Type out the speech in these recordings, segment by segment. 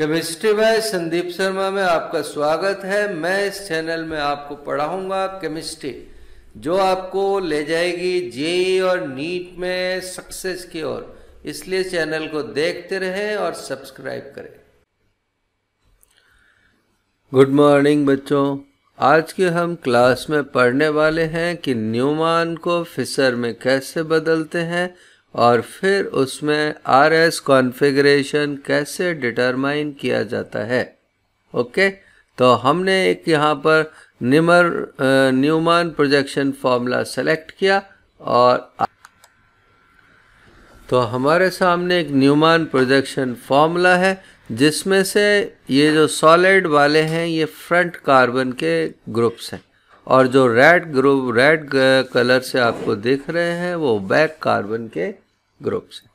Chemistry bye Sandeep Sharma में आपका स्वागत है मैं इस चैनल में आपको पढ़ाऊंगा केमिस्ट्री जो आपको ले जाएगी जेई और नीट में सक्सेस की ओर इसलिए चैनल को देखते रहें और सब्सक्राइब करें गुड मॉर्निंग बच्चों आज के हम क्लास में पढ़ने वाले हैं कि न्यूमान को फिसर में कैसे बदलते हैं और फिर उसमें आर एस कॉन्फ़िगरेशन कैसे डिटरमाइन किया जाता है ओके तो हमने एक यहाँ पर निमर न्यूमान प्रोजेक्शन फॉर्मूला सेलेक्ट किया और तो हमारे सामने एक न्यूमान प्रोजेक्शन फॉर्मूला है जिसमें से ये जो सॉलिड वाले हैं ये फ्रंट कार्बन के ग्रुप्स हैं और जो रेड ग्रुप रेड कलर से आपको दिख रहे हैं वो बैक कार्बन के ग्रुप्स हैं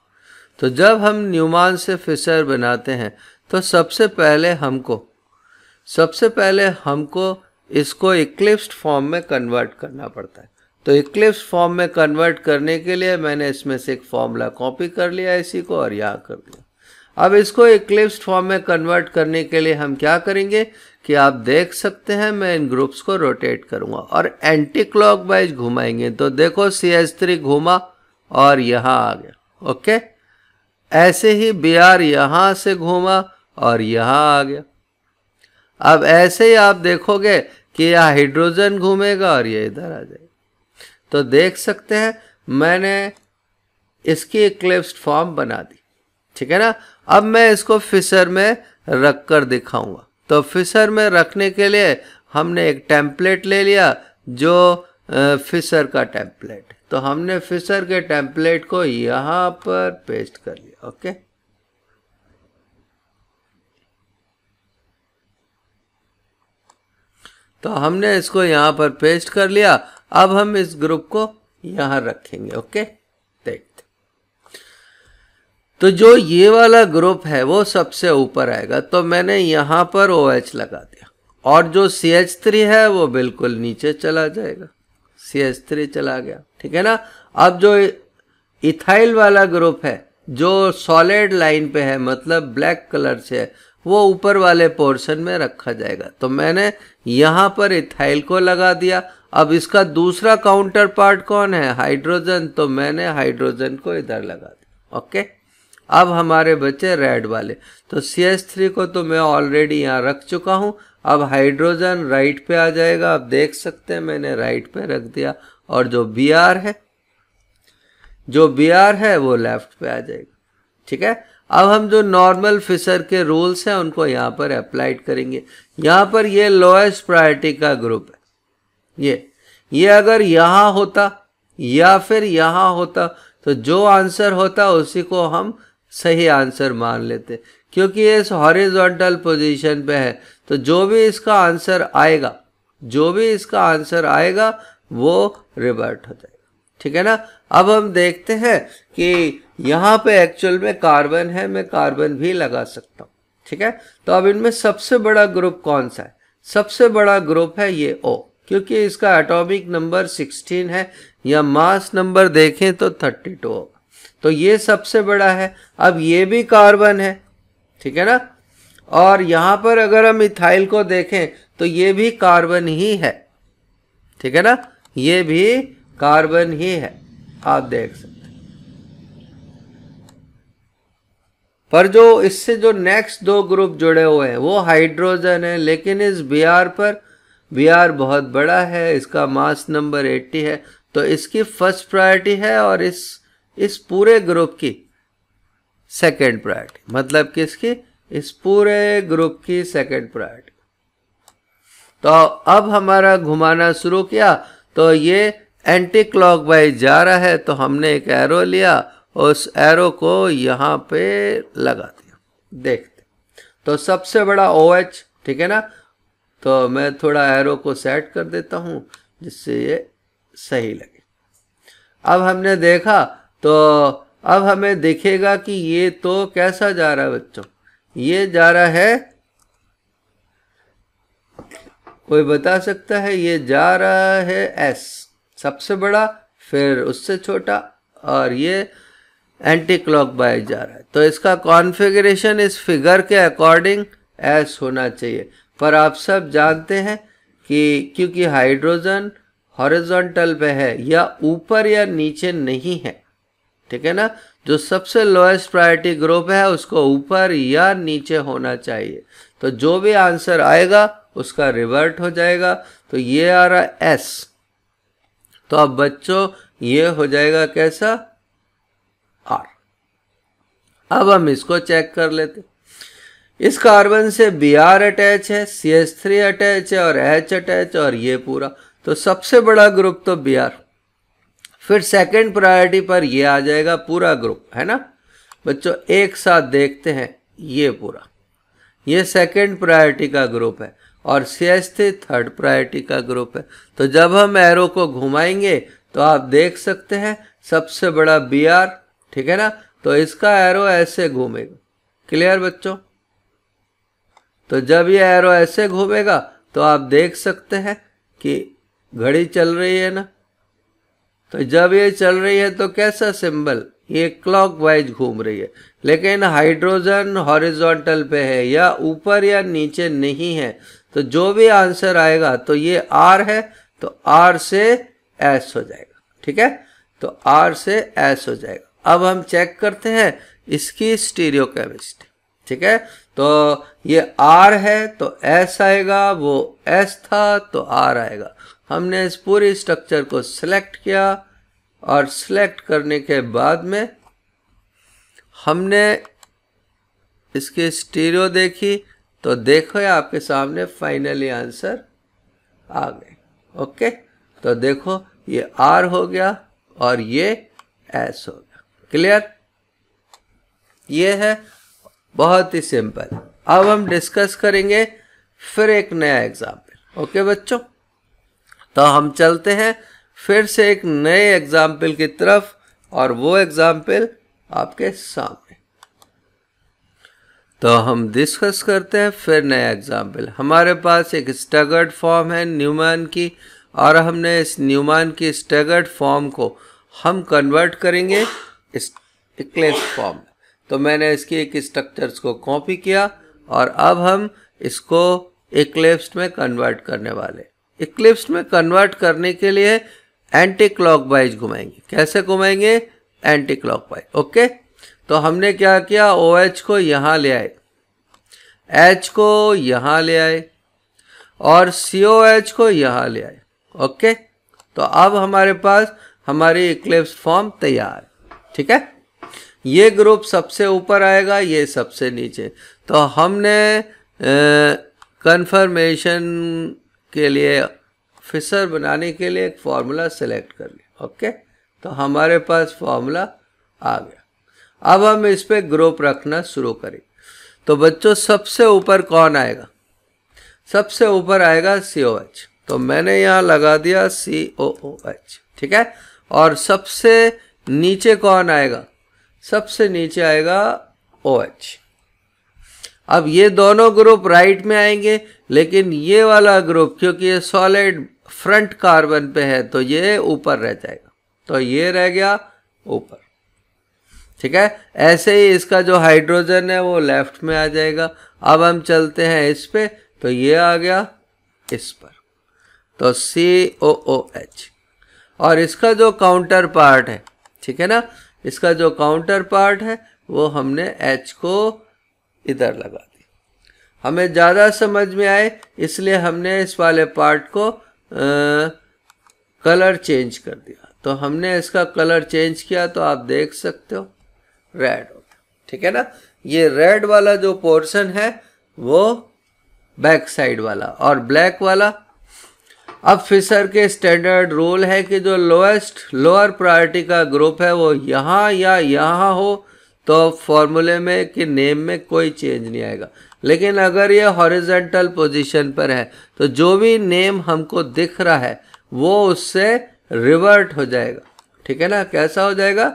तो जब हम न्यूमान से फिशर बनाते हैं तो सबसे पहले हमको सबसे पहले हमको इसको इक्लिप्स फॉर्म में कन्वर्ट करना पड़ता है तो इक्लिप्स फॉर्म में कन्वर्ट करने के लिए मैंने इसमें से एक फॉर्मूला कॉपी कर लिया इसी को और यहाँ कर दिया अब इसको इक्लिप्स फॉर्म में कन्वर्ट करने के लिए हम क्या करेंगे कि आप देख सकते हैं मैं इन ग्रुप्स को रोटेट करूंगा और एंटी क्लॉक वाइज घुमाएंगे तो देखो सी एस थ्री घूमा और यहाँ आ गया ओके ऐसे ही बी आर यहाँ से घूमा और यहाँ आ गया अब ऐसे ही आप देखोगे कि यह हाइड्रोजन घूमेगा और ये इधर आ जाएगा तो देख सकते हैं मैंने इसकी इक्लिप्स फॉर्म बना दी ठीक है ना अब मैं इसको फिशर में रख कर दिखाऊंगा तो फिशर में रखने के लिए हमने एक टेम्पलेट ले लिया जो फिशर का टेम्पलेट तो हमने फिशर के टेम्पलेट को यहाँ पर पेस्ट कर लिया ओके तो हमने इसको यहाँ पर पेस्ट कर लिया अब हम इस ग्रुप को यहाँ रखेंगे ओके तो जो ये वाला ग्रुप है वो सबसे ऊपर आएगा तो मैंने यहाँ पर ओ OH लगा दिया और जो सी एच थ्री है वो बिल्कुल नीचे चला जाएगा सी एच थ्री चला गया ठीक है ना अब जो इथाइल वाला ग्रुप है जो सॉलिड लाइन पे है मतलब ब्लैक कलर से है वो ऊपर वाले पोर्शन में रखा जाएगा तो मैंने यहाँ पर इथाइल को लगा दिया अब इसका दूसरा काउंटर पार्ट कौन है हाइड्रोजन तो मैंने हाइड्रोजन को इधर लगा दिया ओके अब हमारे बचे रेड वाले तो सी एस थ्री को तो मैं ऑलरेडी यहाँ रख चुका हूँ अब हाइड्रोजन राइट पे आ जाएगा आप देख सकते हैं मैंने राइट पे रख दिया और जो बी आर है जो बी है वो लेफ्ट पे आ जाएगा ठीक है अब हम जो नॉर्मल फिशर के रूल्स हैं उनको यहाँ पर अप्लाइड करेंगे यहाँ पर ये लोएस्ट प्रायोरिटी का ग्रुप है ये ये अगर यहाँ होता या फिर यहाँ होता तो जो आंसर होता उसी को हम सही आंसर मान लेते क्योंकि ये इस हॉरिजॉन्टल पोजीशन पे है तो जो भी इसका आंसर आएगा जो भी इसका आंसर आएगा वो रिवर्ट हो जाएगा ठीक है ना अब हम देखते हैं कि यहाँ पे एक्चुअल में कार्बन है मैं कार्बन भी लगा सकता हूँ ठीक है तो अब इनमें सबसे बड़ा ग्रुप कौन सा है सबसे बड़ा ग्रुप है ये ओ क्योंकि इसका एटॉमिक नंबर 16 है या मास नंबर देखें तो 32 टू तो ये सबसे बड़ा है अब ये भी कार्बन है ठीक है ना और यहाँ पर अगर हम इथाइल को देखें तो ये भी कार्बन ही है ठीक है ना ये भी कार्बन ही है आप देख सकते पर जो इससे जो नेक्स्ट दो ग्रुप जुड़े हुए हैं वो हाइड्रोजन है लेकिन इस बिहार पर बिहार बहुत बड़ा है इसका मास नंबर 80 है तो इसकी फर्स्ट प्रायोरिटी है और इस इस पूरे ग्रुप की सेकेंड प्रायोरिटी मतलब किसकी इस पूरे ग्रुप की सेकेंड प्रायोरिटी तो अब हमारा घुमाना शुरू किया तो ये एंटी क्लॉक वाइज जा रहा है तो हमने एक एरो लिया उस एरो को यहाँ पे लगा दिया देखते तो सबसे बड़ा ओ OH, ठीक है ना तो मैं थोड़ा एरो को सेट कर देता हूँ जिससे ये सही लगे अब हमने देखा तो अब हमें देखेगा कि ये तो कैसा जा रहा है बच्चों ये जा रहा है कोई बता सकता है ये जा रहा है एस सबसे बड़ा फिर उससे छोटा और ये एंटी क्लॉक वाइज जा रहा है तो इसका कॉन्फ़िगरेशन इस फिगर के अकॉर्डिंग एस होना चाहिए पर आप सब जानते हैं कि क्योंकि हाइड्रोजन हॉरिजॉन्टल पे है या ऊपर या नीचे नहीं है ठीक है ना जो सबसे लोएस्ट प्रायोरिटी ग्रुप है उसको ऊपर या नीचे होना चाहिए तो जो भी आंसर आएगा उसका रिवर्ट हो जाएगा तो ये आ रहा एस तो अब बच्चों ये हो जाएगा कैसा आर अब हम इसको चेक कर लेते इस कार्बन से बी आर अटैच है सी एस थ्री अटैच है और एच अटैच और ये पूरा तो सबसे बड़ा ग्रुप तो बी आर फिर सेकंड प्रायोरिटी पर ये आ जाएगा पूरा ग्रुप है ना बच्चों एक साथ देखते हैं ये पूरा ये सेकंड प्रायोरिटी का ग्रुप है और सियस्थ थर्ड प्रायोरिटी का ग्रुप है तो जब हम एरो को घुमाएंगे तो आप देख सकते हैं सबसे बड़ा बी आर ठीक है ना तो इसका एरो ऐसे घूमेगा क्लियर बच्चों तो जब ये एरो ऐसे घूमेगा तो आप देख सकते हैं कि घड़ी चल रही है ना तो जब ये चल रही है तो कैसा सिंबल ये क्लॉक वाइज घूम रही है लेकिन हाइड्रोजन हॉरिजॉन्टल पे है या ऊपर या नीचे नहीं है तो जो भी आंसर आएगा तो ये आर है तो आर से एस हो जाएगा ठीक है तो आर से एस हो जाएगा अब हम चेक करते हैं इसकी स्टीरियो केमिस्ट्री ठीक है तो ये आर है तो एस आएगा वो एस था तो आर आएगा हमने इस पूरी स्ट्रक्चर को सिलेक्ट किया और सिलेक्ट करने के बाद में हमने इसकी स्टीरियो देखी तो देखो ये आपके सामने फाइनली आंसर आ गए ओके तो देखो ये आर हो गया और ये एस हो गया क्लियर ये है बहुत ही सिंपल अब हम डिस्कस करेंगे फिर एक नया एग्जाम्पल ओके बच्चों तो हम चलते हैं फिर से एक नए एग्जाम्पल की तरफ और वो एग्जाम्पल आपके सामने तो हम डिस्कस करते हैं फिर नया एग्जाम्पल हमारे पास एक स्टगर्ड फॉर्म है न्यूमैन की और हमने इस न्यूमैन की स्टगर्ड फॉर्म को हम कन्वर्ट करेंगे इस इक्लेस फॉर्म तो मैंने इसकी एक स्ट्रक्चर्स को कॉपी किया और अब हम इसको इक्लेप्स में कन्वर्ट करने वाले इक्लिप्स में कन्वर्ट करने के लिए एंटी क्लॉकवाइज घुमाएंगे कैसे घुमाएंगे एंटी क्लॉकवाइज ओके तो हमने क्या किया ओ OH को यहां ले आए एच को यहां ले आए और सीओ एच को यहां ले आए ओके तो अब हमारे पास हमारी इक्लिप्स फॉर्म तैयार ठीक है ये ग्रुप सबसे ऊपर आएगा ये सबसे नीचे तो हमने कंफर्मेशन के लिए फिसर बनाने के लिए एक फार्मूला सेलेक्ट कर लिया ओके तो हमारे पास फार्मूला आ गया अब हम इस पर ग्रुप रखना शुरू करें तो बच्चों सबसे ऊपर कौन आएगा सबसे ऊपर आएगा सी ओ एच तो मैंने यहाँ लगा दिया सी ओ ओ एच ठीक है और सबसे नीचे कौन आएगा सबसे नीचे आएगा ओ OH. एच अब ये दोनों ग्रुप राइट में आएंगे लेकिन ये वाला ग्रुप क्योंकि ये सॉलिड फ्रंट कार्बन पे है तो ये ऊपर रह जाएगा तो ये रह गया ऊपर ठीक है ऐसे ही इसका जो हाइड्रोजन है वो लेफ्ट में आ जाएगा अब हम चलते हैं इस पे तो ये आ गया इस पर तो सी ओ ओ एच और इसका जो काउंटर पार्ट है ठीक है ना इसका जो काउंटर पार्ट है वो हमने एच को इधर लगा दिया हमें ज़्यादा समझ में आए इसलिए हमने इस वाले पार्ट को आ, कलर चेंज कर दिया तो हमने इसका कलर चेंज किया तो आप देख सकते हो रेड हो गया ठीक है ना ये रेड वाला जो पोर्शन है वो बैक साइड वाला और ब्लैक वाला अब फिशर के स्टैंडर्ड रूल है कि जो लोएस्ट लोअर प्रायोरिटी का ग्रुप है वो यहाँ या यहाँ हो तो फॉर्मूले में कि नेम में कोई चेंज नहीं आएगा लेकिन अगर ये हॉरिजेंटल पोजीशन पर है तो जो भी नेम हमको दिख रहा है वो उससे रिवर्ट हो जाएगा ठीक है ना कैसा हो जाएगा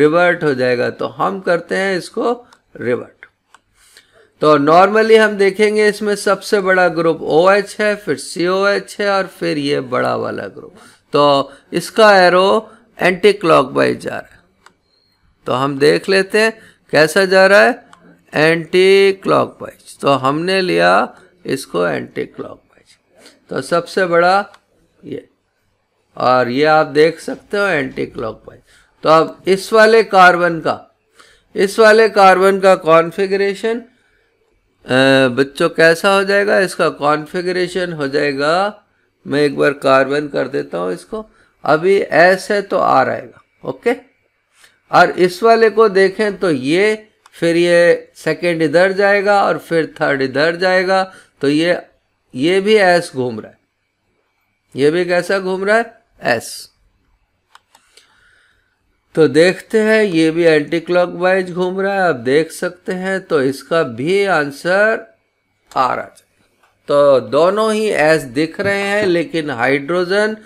रिवर्ट हो जाएगा तो हम करते हैं इसको रिवर्ट तो नॉर्मली हम देखेंगे इसमें सबसे बड़ा ग्रुप ओ OH एच है फिर सी ओ एच है और फिर ये बड़ा वाला ग्रुप तो इसका एरो एंटी क्लॉक जा रहा है तो हम देख लेते हैं कैसा जा रहा है एंटी क्लॉक तो हमने लिया इसको एंटी क्लॉक तो सबसे बड़ा ये और ये आप देख सकते हो एंटी क्लॉक तो अब इस वाले कार्बन का इस वाले कार्बन का कॉन्फ़िगरेशन बच्चों कैसा हो जाएगा इसका कॉन्फ़िगरेशन हो जाएगा मैं एक बार कार्बन कर देता हूँ इसको अभी ऐसे तो आ रहेगा ओके और इस वाले को देखें तो ये फिर ये सेकेंड इधर जाएगा और फिर थर्ड इधर जाएगा तो ये ये भी एस घूम रहा है ये भी कैसा घूम रहा है एस तो देखते हैं ये भी एंटी क्लॉकवाइज घूम रहा है आप देख सकते हैं तो इसका भी आंसर आ रहा है तो दोनों ही एस दिख रहे हैं लेकिन हाइड्रोजन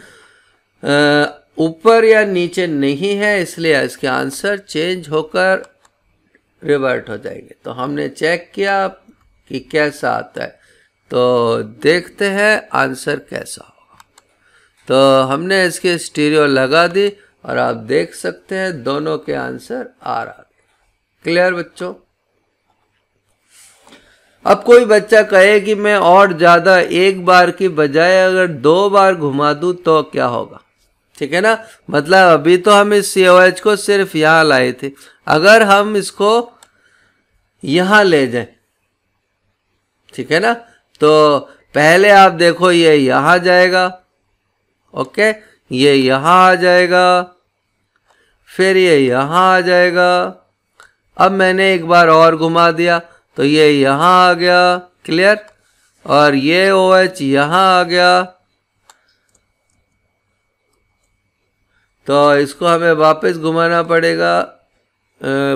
ऊपर या नीचे नहीं है इसलिए इसके आंसर चेंज होकर रिवर्ट हो जाएंगे तो हमने चेक किया कि कैसा आता है तो देखते हैं आंसर कैसा होगा तो हमने इसकी स्टीरियो लगा दी और आप देख सकते हैं दोनों के आंसर आ रहा क्लियर बच्चों अब कोई बच्चा कहे कि मैं और ज़्यादा एक बार की बजाय अगर दो बार घुमा दूं तो क्या होगा ठीक है ना मतलब अभी तो हम इस सी ओ एच को सिर्फ यहाँ लाए थे अगर हम इसको यहाँ ले जाए ठीक है ना तो पहले आप देखो ये यहाँ जाएगा ओके ये यहाँ आ जाएगा फिर ये यहाँ आ जाएगा अब मैंने एक बार और घुमा दिया तो ये यहाँ आ गया क्लियर और ये ओ एच यहाँ आ गया तो इसको हमें वापस घुमाना पड़ेगा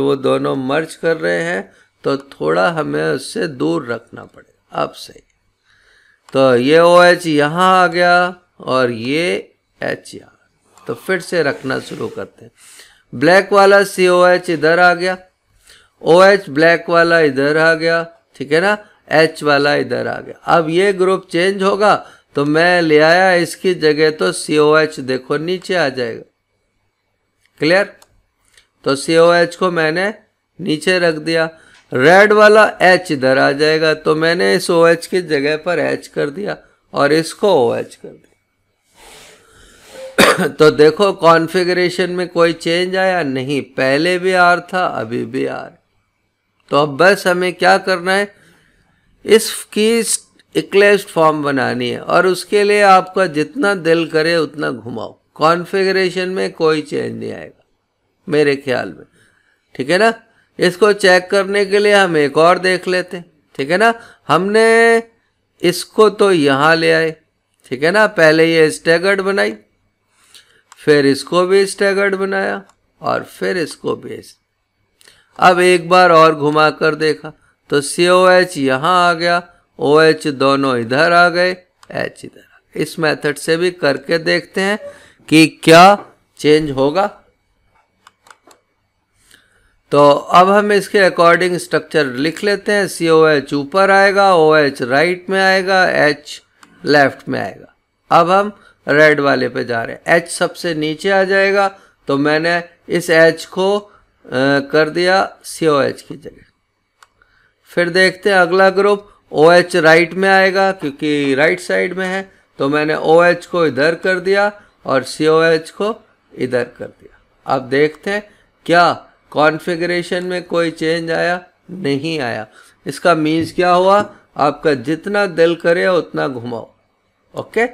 वो दोनों मर्च कर रहे हैं तो थोड़ा हमें उससे दूर रखना पड़ेगा आप सही तो ये ओ एच यहाँ आ गया और ये एच यहाँ तो फिर से रखना शुरू करते हैं ब्लैक वाला सी ओ एच इधर आ गया ओ एच ब्लैक वाला इधर आ गया ठीक है ना एच वाला इधर आ गया अब ये ग्रुप चेंज होगा तो मैं ले आया इसकी जगह तो सी ओ एच देखो नीचे आ जाएगा क्लियर तो सी ओ एच को मैंने नीचे रख दिया रेड वाला एच इधर आ जाएगा तो मैंने इस ओ एच की जगह पर एच कर दिया और इसको ओ एच कर दिया तो देखो कॉन्फ़िगरेशन में कोई चेंज आया नहीं पहले भी आर था अभी भी आर तो अब बस हमें क्या करना है की इक्लेस्ट फॉर्म बनानी है और उसके लिए आपका जितना दिल करे उतना घुमाओ कॉन्फ़िगरेशन में कोई चेंज नहीं आएगा मेरे ख्याल में ठीक है ना इसको चेक करने के लिए हम एक और देख लेते ठीक है ना हमने इसको तो यहाँ ले आए ठीक है ना पहले ये स्टेगर्ड बनाई फिर इसको भी स्टेगर्ड बनाया और फिर इसको भी अब एक बार और घुमा कर देखा तो सी ओ एच यहाँ आ गया ओ एच दोनों इधर आ गए एच इधर इस मेथड से भी करके देखते हैं कि क्या चेंज होगा तो अब हम इसके अकॉर्डिंग स्ट्रक्चर लिख लेते हैं सी ओ एच ऊपर आएगा ओ एच राइट में आएगा एच लेफ्ट में आएगा अब हम रेड वाले पे जा रहे हैं एच सबसे नीचे आ जाएगा तो मैंने इस एच को आ, कर दिया सी ओ एच की जगह फिर देखते हैं अगला ग्रुप ओ एच राइट में आएगा क्योंकि राइट साइड में है तो मैंने ओ एच को इधर कर दिया और सी को इधर कर दिया अब देखते हैं क्या कॉन्फ़िगरेशन में कोई चेंज आया नहीं आया इसका मीन्स क्या हुआ आपका जितना दिल करे उतना घुमाओ ओके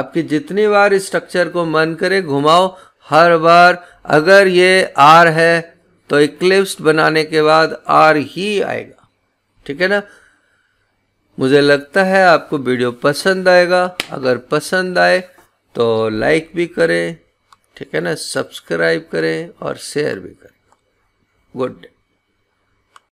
आपकी जितनी बार स्ट्रक्चर को मन करे घुमाओ हर बार अगर ये आर है तो इक्लिप्स बनाने के बाद आर ही आएगा ठीक है ना मुझे लगता है आपको वीडियो पसंद आएगा अगर पसंद आए तो लाइक भी करें ठीक है ना सब्सक्राइब करें और शेयर भी करें गुड डे